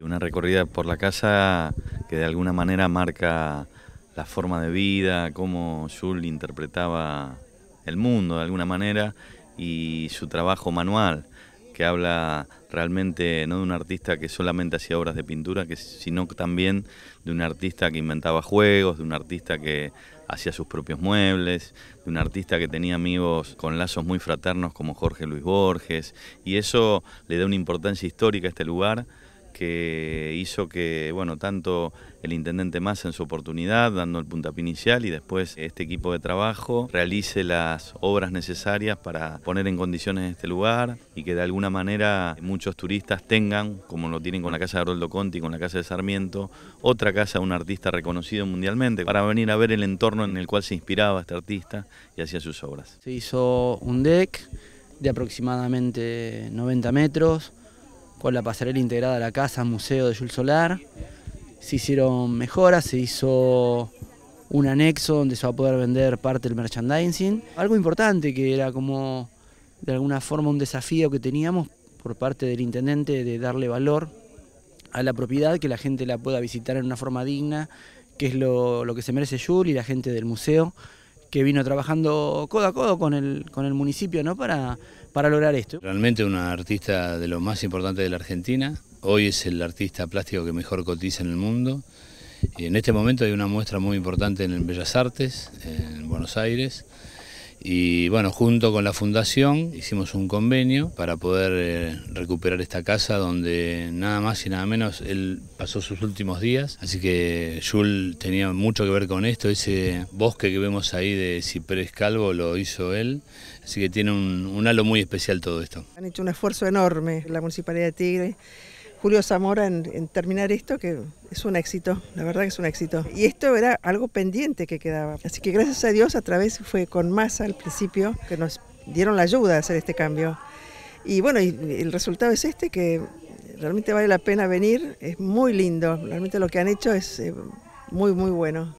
Una recorrida por la casa que de alguna manera marca la forma de vida, cómo Jules interpretaba el mundo de alguna manera y su trabajo manual, que habla realmente no de un artista que solamente hacía obras de pintura, sino también de un artista que inventaba juegos, de un artista que hacía sus propios muebles, de un artista que tenía amigos con lazos muy fraternos como Jorge Luis Borges, y eso le da una importancia histórica a este lugar que hizo que, bueno, tanto el intendente Massa en su oportunidad, dando el puntapié inicial y después este equipo de trabajo realice las obras necesarias para poner en condiciones este lugar y que de alguna manera muchos turistas tengan, como lo tienen con la casa de Aroldo Conti, con la casa de Sarmiento, otra casa de un artista reconocido mundialmente, para venir a ver el entorno en el cual se inspiraba este artista y hacía sus obras. Se hizo un deck de aproximadamente 90 metros con la pasarela integrada a la casa museo de Jules Solar. Se hicieron mejoras, se hizo un anexo donde se va a poder vender parte del merchandising. Algo importante que era como de alguna forma un desafío que teníamos por parte del intendente de darle valor a la propiedad, que la gente la pueda visitar en una forma digna, que es lo, que se merece Jules y la gente del museo que vino trabajando codo a codo con el, con el municipio ¿no? para, para lograr esto. Realmente una artista de los más importantes de la Argentina, hoy es el artista plástico que mejor cotiza en el mundo, y en este momento hay una muestra muy importante en Bellas Artes, en Buenos Aires, y bueno, junto con la fundación hicimos un convenio para poder eh, recuperar esta casa donde nada más y nada menos él pasó sus últimos días. Así que Yul tenía mucho que ver con esto. Ese bosque que vemos ahí de Ciprés Calvo lo hizo él. Así que tiene un halo muy especial todo esto. Han hecho un esfuerzo enorme la Municipalidad de Tigre Julio Zamora en, terminar esto, que es un éxito, la verdad que es un éxito. Y esto era algo pendiente que quedaba. Así que gracias a Dios, a través fue con masa al principio, que nos dieron la ayuda a hacer este cambio. Y bueno, y el resultado es este, que realmente vale la pena venir, es muy lindo, realmente lo que han hecho es eh, muy, muy bueno.